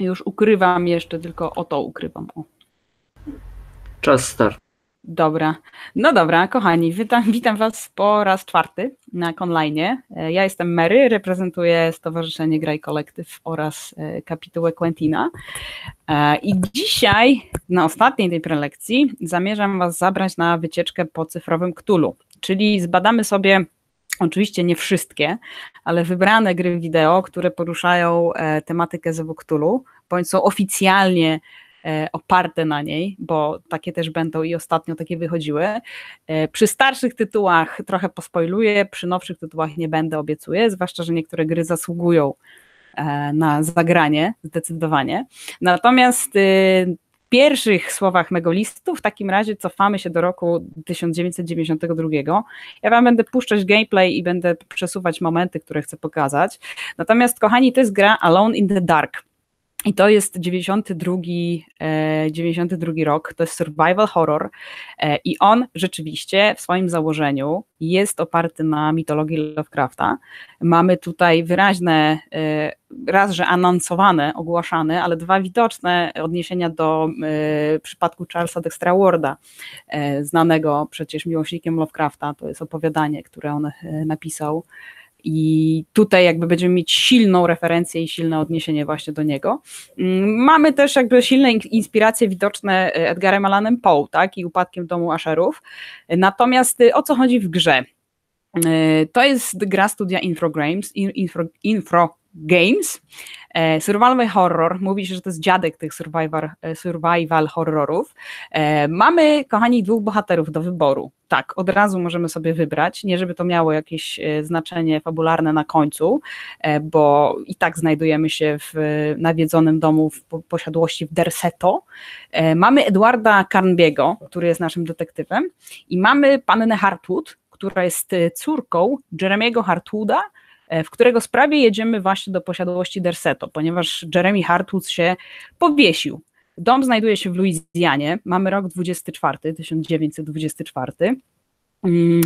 Już ukrywam jeszcze, tylko o to ukrywam. O. Czas start. Dobra. No dobra, kochani, witam, witam Was po raz czwarty na online. Ja jestem Mary, reprezentuję Stowarzyszenie Graj Kolektyw oraz e, kapitułę Quentina. E, I dzisiaj, na ostatniej tej prelekcji, zamierzam Was zabrać na wycieczkę po cyfrowym Ktulu, czyli zbadamy sobie Oczywiście nie wszystkie, ale wybrane gry wideo, które poruszają e, tematykę z bądź są oficjalnie e, oparte na niej, bo takie też będą i ostatnio takie wychodziły. E, przy starszych tytułach trochę pospoiluję, przy nowszych tytułach nie będę, obiecuję, zwłaszcza, że niektóre gry zasługują na zagranie zdecydowanie. Natomiast y, pierwszych słowach mego listu, w takim razie cofamy się do roku 1992. Ja Wam będę puszczać gameplay i będę przesuwać momenty, które chcę pokazać. Natomiast, kochani, to jest gra Alone in the Dark. I to jest 92, 92 e, rok, to jest survival horror e, i on rzeczywiście w swoim założeniu jest oparty na mitologii Lovecrafta. Mamy tutaj wyraźne, e, raz, że anonsowane, ogłaszane, ale dwa widoczne odniesienia do przypadku Charlesa Dextra Warda, znanego przecież miłośnikiem Lovecrafta, to jest opowiadanie, które on napisał i tutaj jakby będziemy mieć silną referencję i silne odniesienie właśnie do niego. Mm, mamy też jakby silne inspiracje widoczne e, Edgarem Alanem Poe, tak, i upadkiem domu Asherów. Natomiast y, o co chodzi w grze? Y, to jest gra studia Infogrames, Infro, Infro Games. E, survival horror, mówi się, że to jest dziadek tych survival, e, survival horrorów. E, mamy, kochani, dwóch bohaterów do wyboru. Tak, od razu możemy sobie wybrać, nie żeby to miało jakieś znaczenie fabularne na końcu, bo i tak znajdujemy się w nawiedzonym domu w posiadłości w Derseto. Mamy Edwarda Carnbiego, który jest naszym detektywem i mamy pannę Hartwood, która jest córką Jeremiego Hartwooda, E, w którego sprawie jedziemy właśnie do posiadłości Derseto, ponieważ Jeremy Hartwoods się powiesił. Dom znajduje się w Luizjanie, mamy rok 24, 1924. Mm,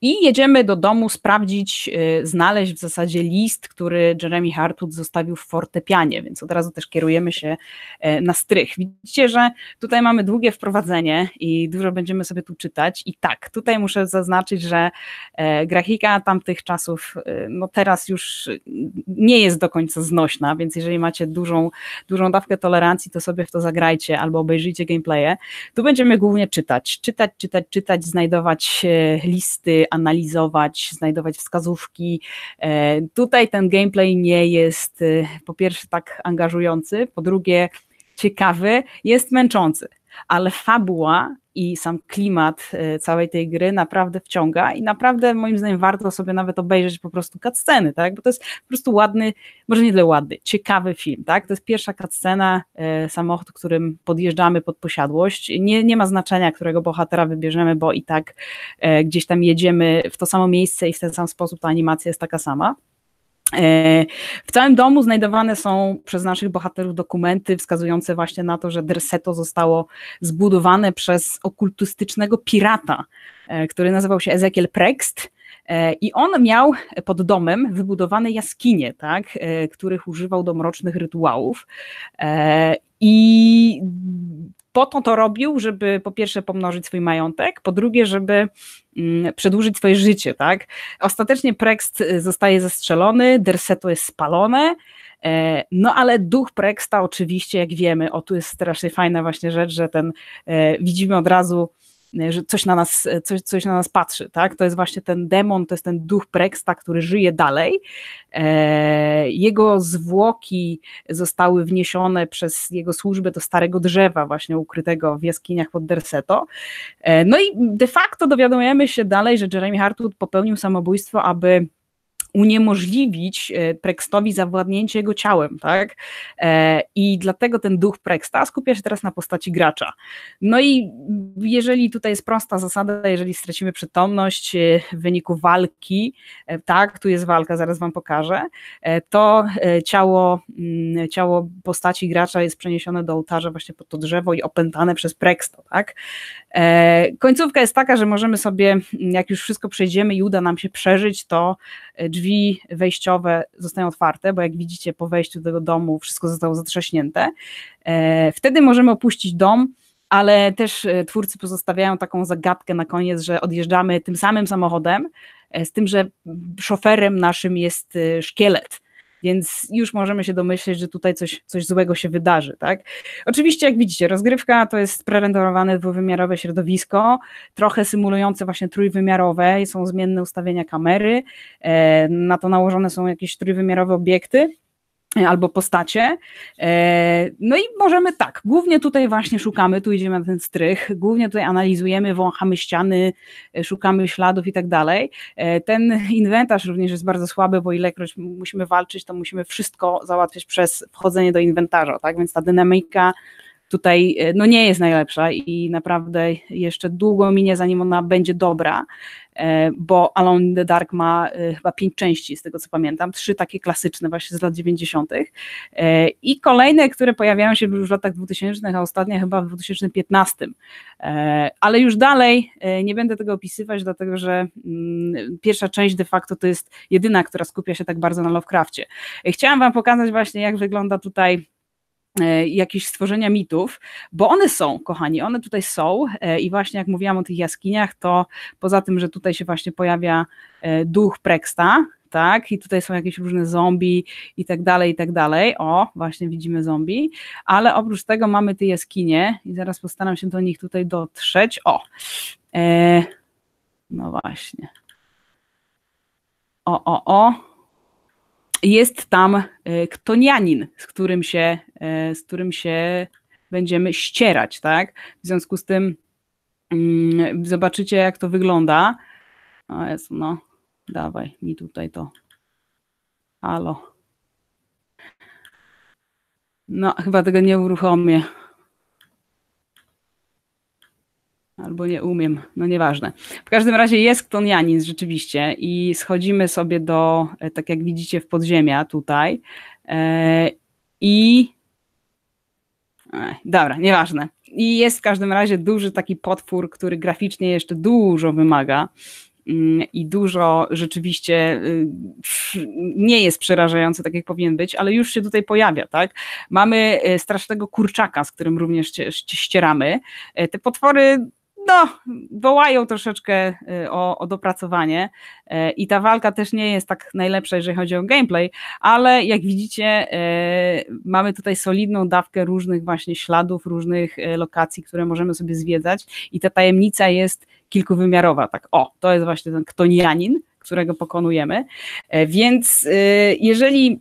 I jedziemy do domu sprawdzić, y, znaleźć w zasadzie list, który Jeremy Hartwood zostawił w fortepianie, więc od razu też kierujemy się e, na strych. Widzicie, że tutaj mamy długie wprowadzenie i dużo będziemy sobie tu czytać. I tak, tutaj muszę zaznaczyć, że e, grafika tamtych czasów, e, no teraz już nie jest do końca znośna, więc jeżeli macie dużą, dużą dawkę tolerancji, to sobie w to zagrajcie albo obejrzyjcie gameplaye. Tu będziemy głównie czytać, czytać, czytać, czytać, znajdować listy, analizować, znajdować wskazówki. E, tutaj ten gameplay nie jest e, po pierwsze tak angażujący, po drugie ciekawy, jest męczący ale fabuła i sam klimat e, całej tej gry naprawdę wciąga i naprawdę moim zdaniem warto sobie nawet obejrzeć po prostu cutsceny, tak? Bo to jest po prostu ładny, może nie tyle ładny, ciekawy film, tak? To jest pierwsza cutscena, e, samochód, którym podjeżdżamy pod posiadłość. Nie, nie ma znaczenia, którego bohatera wybierzemy, bo i tak e, gdzieś tam jedziemy w to samo miejsce i w ten sam sposób ta animacja jest taka sama. E, w całym domu znajdowane są przez naszych bohaterów dokumenty wskazujące właśnie na to, że Derseto zostało zbudowane przez okultystycznego pirata, e, który nazywał się Ezekiel Prext. E, I on miał pod domem wybudowane jaskinie, tak, których używał do mrocznych rytuałów. I po to to robił, żeby po pierwsze pomnożyć swój majątek, po drugie, żeby mm, przedłużyć swoje życie, tak? Ostatecznie Prekst y, zostaje zastrzelony, Derseto jest spalone, e, no ale duch Preksta, oczywiście, jak wiemy, o tu jest strasznie fajna właśnie rzecz, że ten e, widzimy od razu E, że coś na nas, e, coś, coś na nas patrzy, tak? To jest właśnie ten demon, to jest ten duch Preksta, który żyje dalej. E, jego zwłoki zostały wniesione przez jego służbę do starego drzewa, właśnie ukrytego w jaskiniach pod Derseto. No i de facto dowiadujemy się dalej, że Jeremy Hartwood popełnił samobójstwo, aby uniemożliwić e, Prextowi zawładnięcie jego ciałem, tak? E, I dlatego ten duch preksta skupia się teraz na postaci gracza. No i jeżeli tutaj jest prosta zasada, jeżeli stracimy przytomność e, w wyniku walki, tak, tu jest walka, zaraz wam pokażę, to ciało, mm, ciało postaci gracza jest przeniesione do ołtarza właśnie pod to drzewo i opętane przez preksto, tak? Końcówka jest taka, że możemy sobie, jak już wszystko przejdziemy i uda nam się przeżyć, to drzwi drzwi wejściowe zostają otwarte, bo jak widzicie po wejściu do tego domu wszystko zostało zatrzaśnięte. E, wtedy możemy opuścić dom, ale też e, twórcy pozostawiają taką zagadkę na koniec, że odjeżdżamy tym samym samochodem, e, z tym, że szoferem naszym jest szkielet więc już możemy się domyśleć, że tutaj coś, coś złego się wydarzy. Tak? Oczywiście, jak widzicie, rozgrywka to jest prerenderowane dwuwymiarowe środowisko, trochę symulujące właśnie trójwymiarowe, są zmienne ustawienia kamery, e, na to nałożone są jakieś trójwymiarowe obiekty, albo postacie. E, no i możemy tak, głównie tutaj właśnie szukamy, tu idziemy na ten strych, głównie tutaj analizujemy, wąchamy ściany, e, szukamy śladów i tak dalej. E, ten inwentarz również jest bardzo słaby, bo ilekroć musimy walczyć, to musimy wszystko załatwiać przez wchodzenie do inwentarza, tak? Więc ta dynamika tutaj no nie jest najlepsza i naprawdę jeszcze długo minie, zanim ona będzie dobra. E, bo Alone in the Dark ma e, chyba pięć części, z tego co pamiętam, trzy takie klasyczne właśnie z lat 90. E, i kolejne, które pojawiają się już w latach 2000, a ostatnia chyba w 2015. Ale już dalej nie będę tego opisywać, dlatego że mm, pierwsza część de facto to jest jedyna, która skupia się tak bardzo na Lovecraftie. Chciałam Wam pokazać właśnie, jak wygląda tutaj E, jakieś stworzenia mitów, bo one są, kochani, one tutaj są e, i właśnie jak mówiłam o tych jaskiniach, to poza tym, że tutaj się właśnie pojawia e, duch Preksta, tak? I tutaj są jakieś różne zombie i tak dalej, i tak dalej. O, właśnie widzimy zombie, ale oprócz tego mamy te jaskinie i zaraz postaram się do nich tutaj dotrzeć. O, e, no właśnie. O, o, o jest tam Ktonianin, z którym się E, z którym się będziemy ścierać, tak? W związku z tym mm, zobaczycie, jak to wygląda. O Jezu, no, dawaj mi tutaj to. Halo. No, chyba tego nie uruchomię. Albo nie umiem, no nieważne. W każdym razie jest Ktonianin rzeczywiście i schodzimy sobie do, e, tak jak widzicie, w podziemia tutaj. Yy, I Ech, dobra, nieważne. I jest w każdym razie duży taki potwór, który graficznie jeszcze dużo wymaga mm, i dużo rzeczywiście y, nie jest przerażający, tak jak powinien być, ale już się tutaj pojawia, tak? Mamy y, strasznego kurczaka, z którym również ścieramy. E, te potwory no, wołają troszeczkę y, o, o, dopracowanie y, i ta walka też nie jest tak najlepsza, jeżeli chodzi o gameplay, ale jak widzicie, y, mamy tutaj solidną dawkę różnych właśnie śladów, różnych lokacji, które możemy sobie zwiedzać i ta tajemnica jest kilkuwymiarowa, tak o, to jest właśnie ten ktonianin, którego pokonujemy, e, więc jeżeli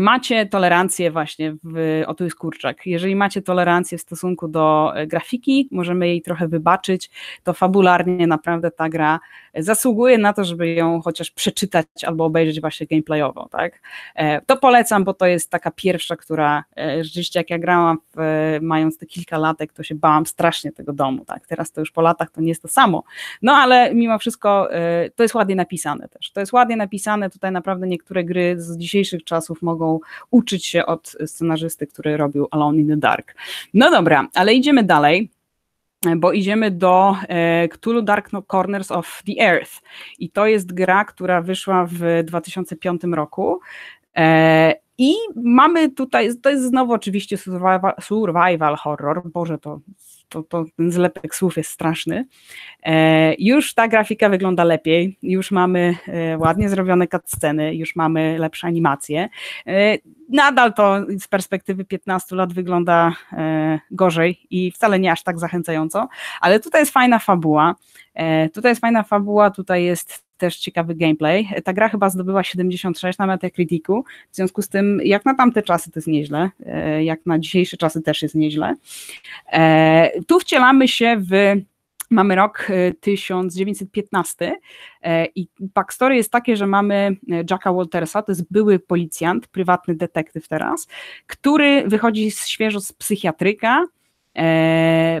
macie tolerancję właśnie w, o tu jest kurczak, jeżeli macie tolerancję w stosunku do e, grafiki, możemy jej trochę wybaczyć, to fabularnie naprawdę ta gra zasługuje na to, żeby ją chociaż przeczytać albo obejrzeć właśnie gameplayowo, tak? E, to polecam, bo to jest taka pierwsza, która e, rzeczywiście jak ja grałam w, mając te kilka latek, to się bałam strasznie tego domu, tak? Teraz to już po latach to nie jest to samo, no ale mimo wszystko to jest ładnie napisane też, to jest ładnie napisane, tutaj naprawdę niektóre gry z dzisiejszych czasów mogą mogą uczyć się od scenarzysty, który robił Alone in the Dark. No dobra, ale idziemy dalej bo idziemy do e, Cthulhu Dark no- Corners of the Earth i to jest gra, która wyszła w 2005 roku e, i mamy tutaj, to jest znowu oczywiście survival, survival horror, boże to to, to ten zlepek słów jest straszny. E, już ta grafika wygląda lepiej, już mamy e, ładnie zrobione cutsceny, już mamy lepsze animacje. E, nadal to z perspektywy 15 lat wygląda e, gorzej i wcale nie aż tak zachęcająco, ale tutaj jest fajna fabuła, e, tutaj jest fajna fabuła, tutaj jest też ciekawy gameplay. Ta gra chyba zdobyła 76 na Metacriticu, w związku z tym jak na tamte czasy to jest nieźle, e, jak na dzisiejsze czasy też jest nieźle. E, tu wcielamy się w Mamy rok 1915 e, i backstory jest takie, że mamy Jacka Waltersa, to jest były policjant, prywatny detektyw teraz, który wychodzi świeżo z psychiatryka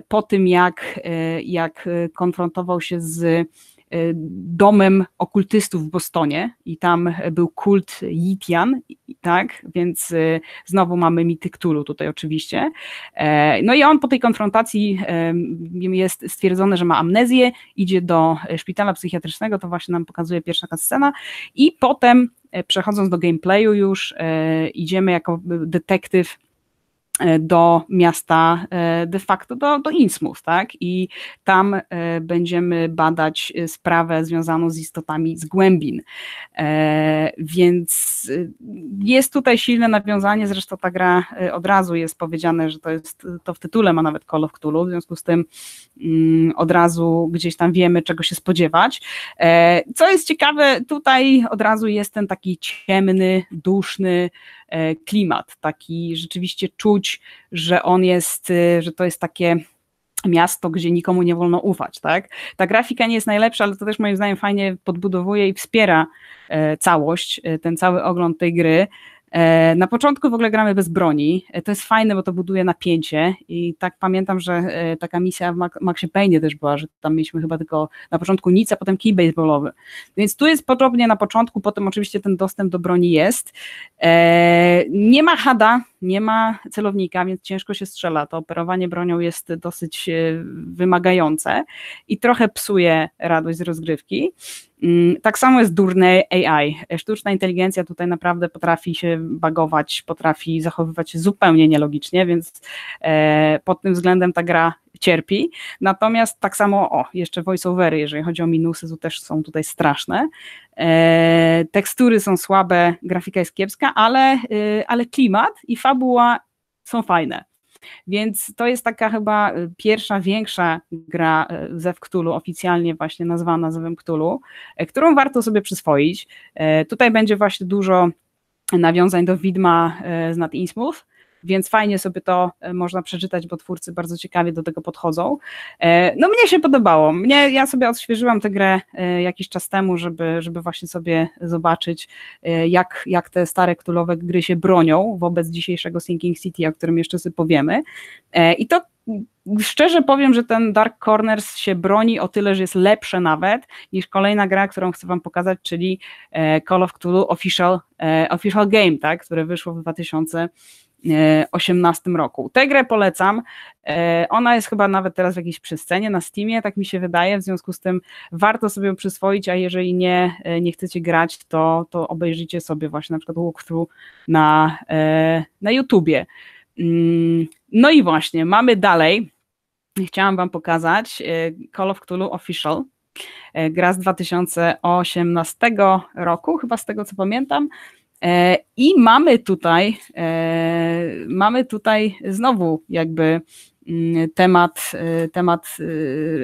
po tym, jak, jak konfrontował się z Y, domem okultystów w Bostonie i tam był kult Yitian, tak, więc y, znowu mamy mity Cthulhu tutaj oczywiście. E, no i on po tej konfrontacji jest stwierdzone, że ma amnezję, idzie do szpitala psychiatrycznego, to właśnie nam pokazuje pierwsza scena i potem e, przechodząc do gameplayu już e, idziemy jako detektyw E, do miasta e, de facto, do, do Innsmouth, tak? I tam e, będziemy badać sprawę związaną z istotami z głębin. Więc jest tutaj silne nawiązanie, zresztą ta gra od razu jest powiedziane, że to jest, to w tytule ma nawet Call of Cthulhu, w związku z tym mm, od razu gdzieś tam wiemy, czego się spodziewać. Co jest ciekawe, tutaj od razu jest ten taki ciemny, duszny, E, klimat, taki rzeczywiście czuć, że on jest, e, że to jest takie miasto, gdzie nikomu nie wolno ufać, tak? Ta grafika nie jest najlepsza, ale to też moim zdaniem fajnie podbudowuje i wspiera e, całość, ten cały ogląd tej gry. E, na początku w ogóle gramy bez broni. E, to jest fajne, bo to buduje napięcie i tak pamiętam, że e, taka misja w Maxie Payne też była, że tam mieliśmy chyba tylko na początku nic, a potem kij baseballowy. Więc tu jest podobnie na początku, potem oczywiście ten dostęp do broni jest. Nie ma hada, nie ma celownika, więc ciężko się strzela. To operowanie bronią jest dosyć e, wymagające i trochę psuje radość z rozgrywki. Mm, tak samo jest durne AI. E, sztuczna inteligencja tutaj naprawdę potrafi się bagować, potrafi zachowywać się zupełnie nielogicznie, więc e, pod tym względem ta gra cierpi. Natomiast tak samo, o, jeszcze voiceovery, jeżeli chodzi o minusy, to też są tutaj straszne. E, tekstury są słabe, grafika jest kiepska, ale, e, ale klimat i fabuła są fajne. Więc to jest taka chyba y, pierwsza większa gra y, ze Cthulhu, oficjalnie właśnie nazwana Zewem Cthulhu, e, którą warto sobie przyswoić. E, tutaj będzie właśnie dużo nawiązań do widma e, z nad Innsmouth, więc fajnie sobie to e, można przeczytać, bo twórcy bardzo ciekawie do tego podchodzą. E, no mnie się podobało. Mnie, ja sobie odświeżyłam tę grę e, jakiś czas temu, żeby, żeby właśnie sobie zobaczyć, jak, jak te stare królowe gry się bronią wobec dzisiejszego Sinking City, o którym jeszcze sobie powiemy. I to szczerze powiem, że ten Dark Corners się broni o tyle, że jest lepsze nawet niż kolejna gra, którą chcę wam pokazać, czyli Call of Cthulhu Official, Official Game, tak, które wyszło w 2000 2018 e, roku. Tę grę polecam. E, ona jest chyba nawet teraz w jakiejś przescenie na Steamie, tak mi się wydaje, w związku z tym warto sobie ją przyswoić, a jeżeli nie, e, nie chcecie grać, to, to obejrzyjcie sobie właśnie na przykład walkthrough na, na YouTubie. Mm, no i właśnie, mamy dalej. Chciałam Wam pokazać Call of Cthulhu Official. Gra z 2018 roku, chyba z tego co pamiętam. E, I mamy tutaj, e, mamy tutaj znowu jakby mm, temat, e, temat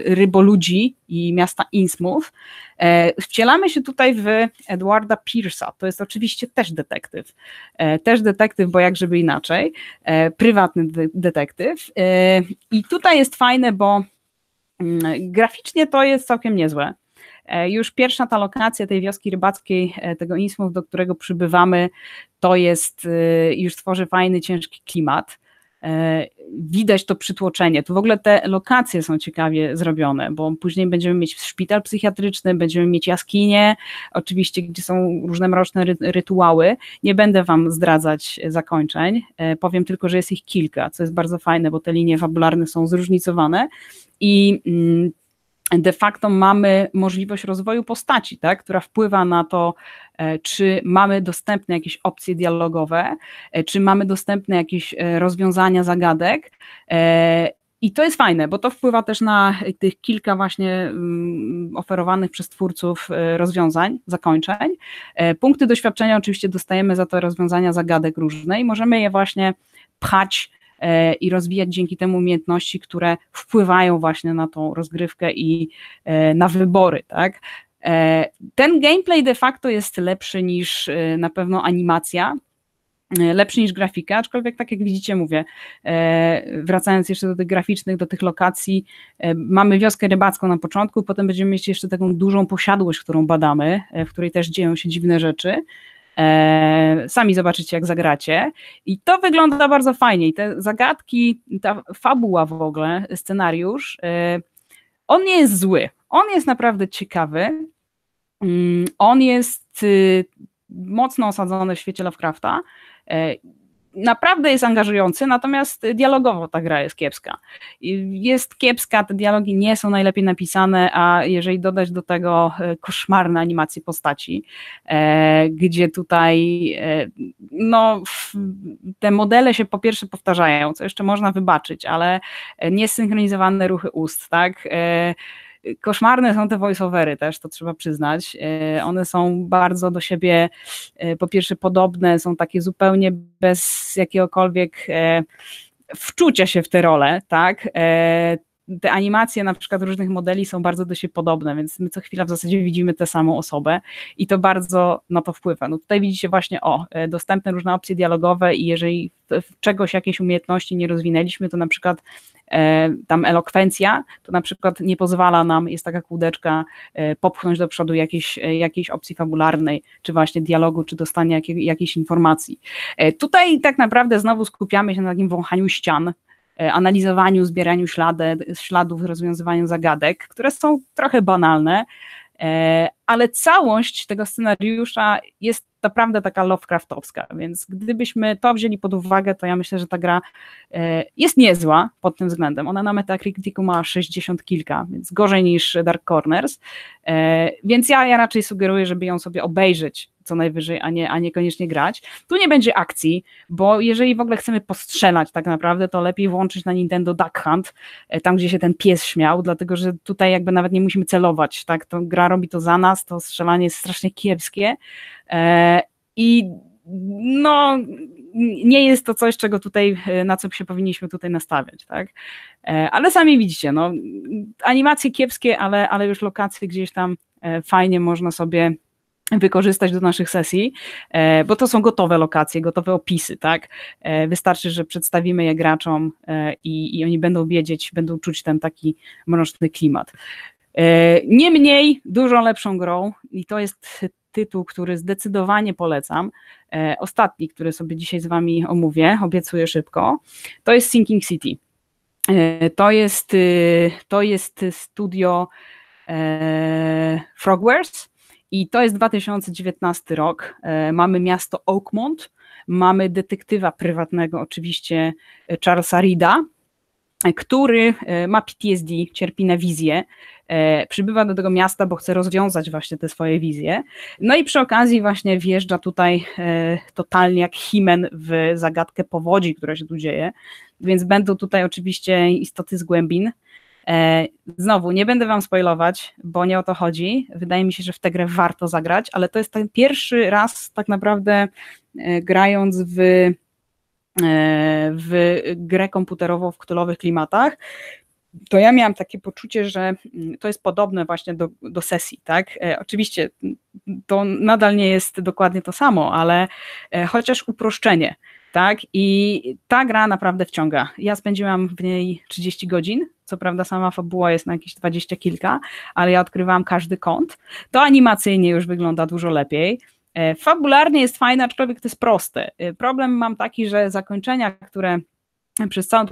ryboludzi i miasta Innsmouth. Wcielamy się tutaj w Edwarda Pierce'a, to jest oczywiście też detektyw, też detektyw, bo jak żeby inaczej, prywatny detektyw i tutaj jest fajne, bo mm, graficznie to jest całkiem niezłe, E, już pierwsza ta lokacja tej wioski rybackiej, e, tego Innsmouth, do którego przybywamy, to jest, e, już tworzy fajny, ciężki klimat widać to przytłoczenie. Tu w ogóle te lokacje są ciekawie zrobione, bo później będziemy mieć szpital psychiatryczny, będziemy mieć jaskinie, oczywiście, gdzie są różne mroczne rytuały. Nie będę Wam zdradzać zakończeń, powiem tylko, że jest ich kilka, co jest bardzo fajne, bo te linie fabularne są zróżnicowane i mm, de facto mamy możliwość rozwoju postaci, tak, która wpływa na to, e, czy mamy dostępne jakieś opcje dialogowe, e, czy mamy dostępne jakieś e, rozwiązania zagadek. I to jest fajne, bo to wpływa też na tych kilka właśnie mm, oferowanych przez twórców rozwiązań, zakończeń. Punkty doświadczenia oczywiście dostajemy za te rozwiązania zagadek różne i możemy je właśnie pchać E, i rozwijać dzięki temu umiejętności, które wpływają właśnie na tą rozgrywkę i e, na wybory, tak? E, ten gameplay de facto jest lepszy niż na pewno animacja, lepszy niż grafika, aczkolwiek tak jak widzicie, mówię, wracając jeszcze do tych graficznych, do tych lokacji, mamy wioskę rybacką na początku, potem będziemy mieć jeszcze taką dużą posiadłość, którą badamy, w której też dzieją się dziwne rzeczy, E, sami zobaczycie, jak zagracie. I to wygląda bardzo fajnie. I te zagadki, ta fabuła w ogóle, scenariusz, e, on nie jest zły. On jest naprawdę ciekawy. Mm, on jest y, mocno osadzony w świecie Lovecrafta. E, naprawdę jest angażujący, natomiast dialogowo ta gra jest kiepska. Jest kiepska, te dialogi nie są najlepiej napisane, a jeżeli dodać do tego e, koszmarne animacje postaci, e, gdzie tutaj e, no, te modele się po pierwsze powtarzają, co jeszcze można wybaczyć, ale niesynchronizowane ruchy ust, tak? Y, koszmarne są te voiceovery też, to trzeba przyznać. Y, one są bardzo do siebie y, po pierwsze podobne, są takie zupełnie bez jakiegokolwiek e, wczucia się w te role, tak? E, te animacje na przykład różnych modeli są bardzo do siebie podobne, więc my co chwila w zasadzie widzimy tę samą osobę i to bardzo na to wpływa. No tutaj widzicie właśnie, o, e, dostępne różne opcje dialogowe i jeżeli czegoś, jakieś umiejętności nie rozwinęliśmy, to na przykład e, tam elokwencja, to na przykład nie pozwala nam, jest taka kółdeczka, e, popchnąć do przodu jakiejś, e, jakiejś opcji fabularnej, czy właśnie dialogu, czy dostania jakiej, jakiejś informacji. E, tutaj tak naprawdę znowu skupiamy się na takim wąchaniu ścian, E, analizowaniu, zbieraniu ślady, śladów, rozwiązywaniu zagadek, które są trochę banalne, e, ale całość tego scenariusza jest naprawdę taka Lovecraftowska, więc gdybyśmy to wzięli pod uwagę, to ja myślę, że ta gra e, jest niezła pod tym względem. Ona na Metacriticu ma 60 kilka, więc gorzej niż Dark Corners, więc ja, ja raczej sugeruję, żeby ją sobie obejrzeć co najwyżej, a nie, a niekoniecznie grać. Tu nie będzie akcji, bo jeżeli w ogóle chcemy postrzelać tak naprawdę, to lepiej włączyć na Nintendo Duck Hunt, e, tam gdzie się ten pies śmiał, dlatego że tutaj jakby nawet nie musimy celować, tak, to gra robi to za nas, to strzelanie jest strasznie kiepskie e, i no, nie jest to coś, czego tutaj, e, na co się powinniśmy tutaj nastawiać, tak? Ale sami widzicie, no, animacje kiepskie, ale, ale już lokacje gdzieś tam fajnie można sobie wykorzystać do naszych sesji, e, bo to są gotowe lokacje, gotowe opisy, tak? E, wystarczy, że przedstawimy je graczom e, i, i oni będą wiedzieć, będą czuć ten taki mroczny klimat. Niemniej dużo lepszą grą i to jest tytuł, który zdecydowanie polecam, ostatni, który sobie dzisiaj z Wami omówię, obiecuję szybko, to jest Sinking City. To jest, y, to jest studio Frogwares, i to jest 2019 rok. E, mamy miasto Oakmont, mamy detektywa prywatnego, oczywiście e, Charlesa Rida, e, który ma PTSD, cierpi na wizję, przybywa do tego miasta, bo chce rozwiązać właśnie te swoje wizje. No i przy okazji właśnie wjeżdża tutaj totalnie jak Himen w zagadkę powodzi, która się tu dzieje, więc będą tutaj oczywiście istoty z głębin, E, znowu, nie będę wam spoilować, bo nie o to chodzi. Wydaje mi się, że w tę grę warto zagrać, ale to jest ten pierwszy raz tak naprawdę e, grając w e, w grę komputerową w ktulowych klimatach, to ja miałam takie poczucie, że mm, to jest podobne właśnie do, do sesji, tak? E, oczywiście mm, to nadal nie jest dokładnie to samo, ale e, chociaż uproszczenie. Tak, i ta gra naprawdę wciąga. Ja spędziłam w niej 30 godzin. Co prawda, sama fabuła jest na jakieś 20 kilka, ale ja odkrywałam każdy kąt. To animacyjnie już wygląda dużo lepiej. E, fabularnie jest fajna, aczkolwiek to jest proste. E, problem mam taki, że zakończenia, które przez całą,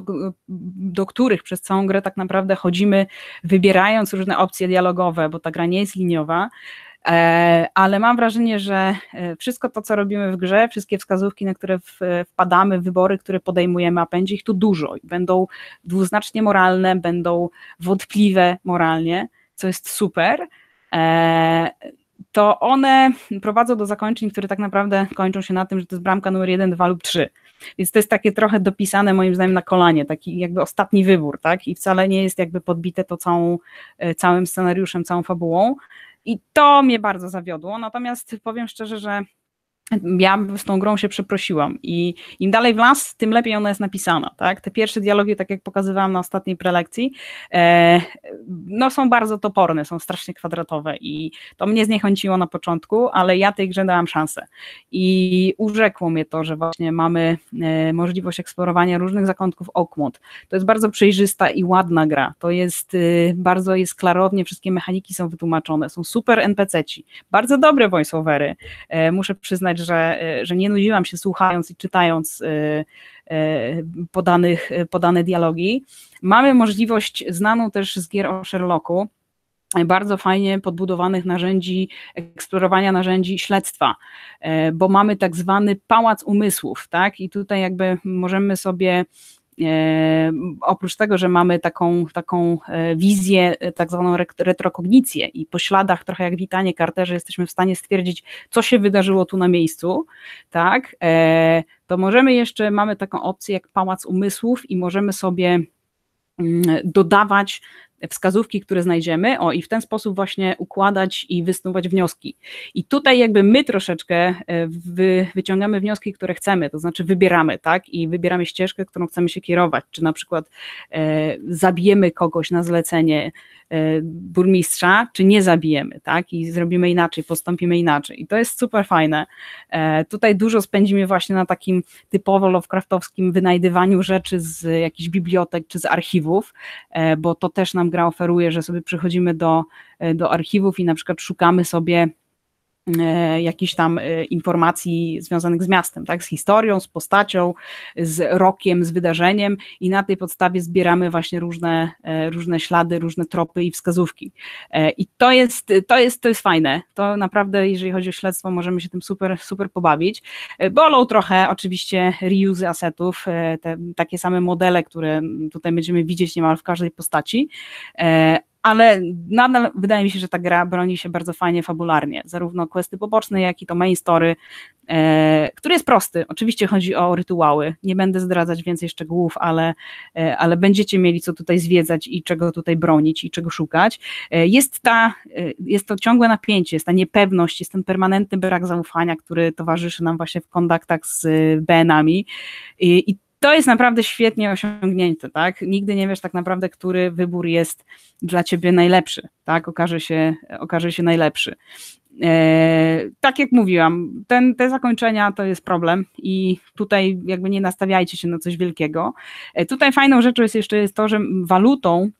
do których przez całą grę tak naprawdę chodzimy, wybierając różne opcje dialogowe, bo ta gra nie jest liniowa, E, ale mam wrażenie, że e, wszystko to, co robimy w grze, wszystkie wskazówki, na które wpadamy, wybory, które podejmujemy, a będzie ich tu dużo, będą dwuznacznie moralne, będą wątpliwe moralnie, co jest super, e, to one prowadzą do zakończeń, które tak naprawdę kończą się na tym, że to jest bramka numer 1, 2 lub 3. Więc to jest takie trochę dopisane moim zdaniem na kolanie, taki jakby ostatni wybór, tak? I wcale nie jest jakby podbite to całą, całym scenariuszem, całą fabułą. I to mnie bardzo zawiodło. Natomiast powiem szczerze, że ja z tą grą się przeprosiłam i im dalej w las, tym lepiej ona jest napisana, tak? Te pierwsze dialogi, tak jak pokazywałam na ostatniej prelekcji, e, no są bardzo toporne, są strasznie kwadratowe i to mnie zniechęciło na początku, ale ja tej grze dałam szansę i urzekło mnie to, że właśnie mamy e, możliwość eksplorowania różnych zakątków Oakmont. To jest bardzo przejrzysta i ładna gra, to jest e, bardzo jest klarownie, wszystkie mechaniki są wytłumaczone, są super NPC-ci, bardzo dobre voice-overy. E, muszę przyznać, przyznać, że, e, że nie nudziłam się słuchając i czytając e, e, podanych, podane dialogi. Mamy możliwość znaną też z gier o Sherlocku, bardzo fajnie podbudowanych narzędzi, eksplorowania narzędzi śledztwa, bo mamy tak zwany pałac umysłów, tak? I tutaj jakby możemy sobie E, oprócz tego, że mamy taką, taką e, wizję, e, tak zwaną retrokognicję i po śladach, trochę jak witanie karterze, jesteśmy w stanie stwierdzić, co się wydarzyło tu na miejscu, tak, to możemy jeszcze, mamy taką opcję jak pałac umysłów i możemy sobie mm, dodawać wskazówki, które znajdziemy, o i w ten sposób właśnie układać i wysnuwać wnioski. I tutaj jakby my troszeczkę e, wy, wyciągamy wnioski, które chcemy, to znaczy wybieramy, tak, i wybieramy ścieżkę, którą chcemy się kierować, czy na przykład e, zabijemy kogoś na zlecenie e, burmistrza, czy nie zabijemy, tak, i zrobimy inaczej, postąpimy inaczej. I to jest super fajne. E, tutaj dużo spędzimy właśnie na takim typowo lovecraftowskim wynajdywaniu rzeczy z jakichś bibliotek, czy z archiwów, e, bo to też nam nam gra oferuje, że sobie przychodzimy do, e, do archiwów i na przykład szukamy sobie E, jakichś tam e, informacji związanych z miastem, tak, z historią, z postacią, z rokiem, z wydarzeniem i na tej podstawie zbieramy właśnie różne, e, różne ślady, różne tropy i wskazówki. I to jest, to jest, to jest fajne, to naprawdę jeżeli chodzi o śledztwo możemy się tym super, super pobawić. Bolą trochę oczywiście reuse asetów, te, takie same modele, które tutaj będziemy widzieć niemal w każdej postaci, ale nadal wydaje mi się, że ta gra broni się bardzo fajnie fabularnie, zarówno questy poboczne, jak i to main story, e, który jest prosty. Oczywiście chodzi o rytuały. Nie będę zdradzać więcej szczegółów, ale, e, ale będziecie mieli co tutaj zwiedzać i czego tutaj bronić i czego szukać. E, jest, ta, e, jest to ciągłe napięcie, jest ta niepewność, jest ten permanentny brak zaufania, który towarzyszy nam właśnie w kontaktach z e, BN-ami i, i to jest naprawdę świetnie osiągnięte, tak? Nigdy nie wiesz tak naprawdę, który wybór jest dla ciebie najlepszy, tak? Okaże się, okaże się najlepszy. E, tak jak mówiłam, ten, te zakończenia to jest problem i tutaj jakby nie nastawiajcie się na coś wielkiego. E, tutaj fajną rzeczą jest jeszcze jest to, że walutą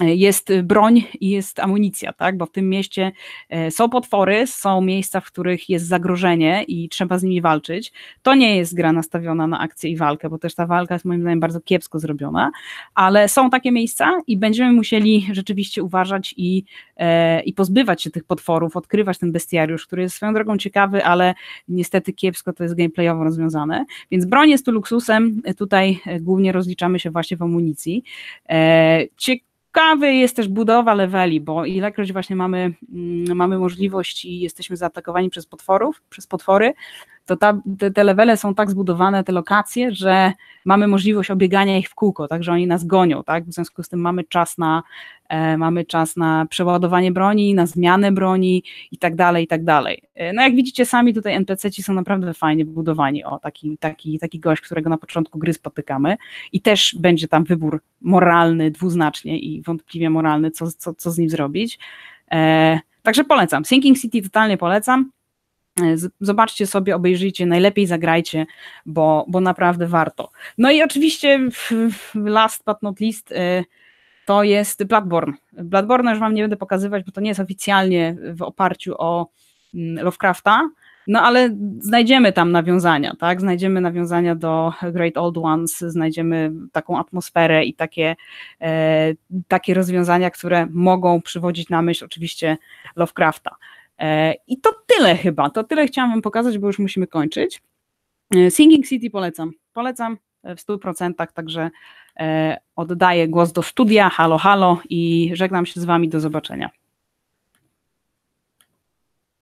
jest broń i jest amunicja, tak? bo w tym mieście e, są potwory, są miejsca, w których jest zagrożenie i trzeba z nimi walczyć. To nie jest gra nastawiona na akcję i walkę, bo też ta walka jest moim zdaniem bardzo kiepsko zrobiona, ale są takie miejsca i będziemy musieli rzeczywiście uważać i, e, i pozbywać się tych potworów, odkrywać ten bestiariusz, który jest swoją drogą ciekawy, ale niestety kiepsko to jest gameplayowo rozwiązane, więc broń jest tu luksusem, tutaj e, głównie rozliczamy się właśnie w amunicji. Ciekawe ciekawy jest też budowa leveli, bo ilekroć właśnie mamy, mm, mamy możliwość i jesteśmy zaatakowani przez potworów, przez potwory, to ta, te, te levele są tak zbudowane, te lokacje, że mamy możliwość obiegania ich w kółko, także oni nas gonią, tak? W związku z tym mamy czas na, e, mamy czas na przeładowanie broni, na zmianę broni i tak dalej, i tak dalej. E, no jak widzicie sami tutaj NPC-ci są naprawdę fajnie budowani, o taki, taki, taki gość, którego na początku gry spotykamy i też będzie tam wybór moralny dwuznacznie i wątpliwie moralny, co, co, co z nim zrobić. E, także polecam, Sinking City totalnie polecam, E, zobaczcie sobie, obejrzyjcie, najlepiej zagrajcie, bo, bo naprawdę warto. No i oczywiście, last but not least, e, to jest Bloodborne. Bloodborne już Wam nie będę pokazywać, bo to nie jest oficjalnie w oparciu o mm, Lovecrafta, no ale znajdziemy tam nawiązania, tak? Znajdziemy nawiązania do Great Old Ones, znajdziemy taką atmosferę i takie, e, takie rozwiązania, które mogą przywodzić na myśl oczywiście Lovecrafta. E, I to tyle chyba, to tyle chciałam Wam pokazać, bo już musimy kończyć. E, Singing City polecam, polecam w 100%, także e, oddaję głos do studia, halo halo i żegnam się z Wami, do zobaczenia.